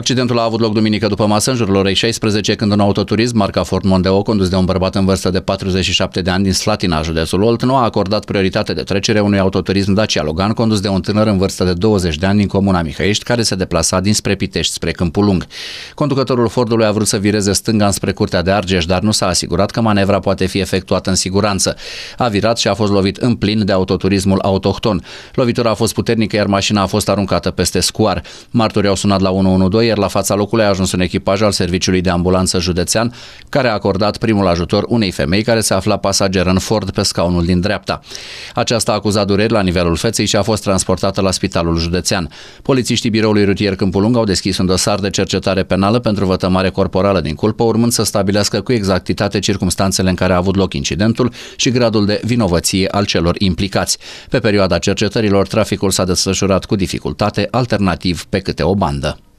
Accidentul a avut loc duminică după masă în jurul orei 16, când un autoturism marca Ford Mondeo, condus de un bărbat în vârstă de 47 de ani din Slatina, județul nu a acordat prioritate de trecere unui autoturism Dacia Logan, condus de un tânăr în vârstă de 20 de ani din comuna Mihăiești, care se deplasa dinspre Pitești spre Câmpul Lung. Conducătorul Fordului a vrut să vireze stânga înspre curtea de Argeș, dar nu s-a asigurat că manevra poate fi efectuată în siguranță. A virat și a fost lovit în plin de autoturismul autohton. Lovitura a fost puternică, iar mașina a fost aruncată peste scoar. Martorii au sunat la 112, ieri la fața locului a ajuns un echipaj al Serviciului de Ambulanță Județean care a acordat primul ajutor unei femei care se afla pasager în Ford pe scaunul din dreapta. Aceasta a acuzat dureri la nivelul feței și a fost transportată la Spitalul Județean. Polițiștii Biroului Rutier Câmpulung au deschis un dosar de cercetare penală pentru vătămare corporală din culpă, urmând să stabilească cu exactitate circumstanțele în care a avut loc incidentul și gradul de vinovăție al celor implicați. Pe perioada cercetărilor, traficul s-a desfășurat cu dificultate, alternativ pe câte o bandă.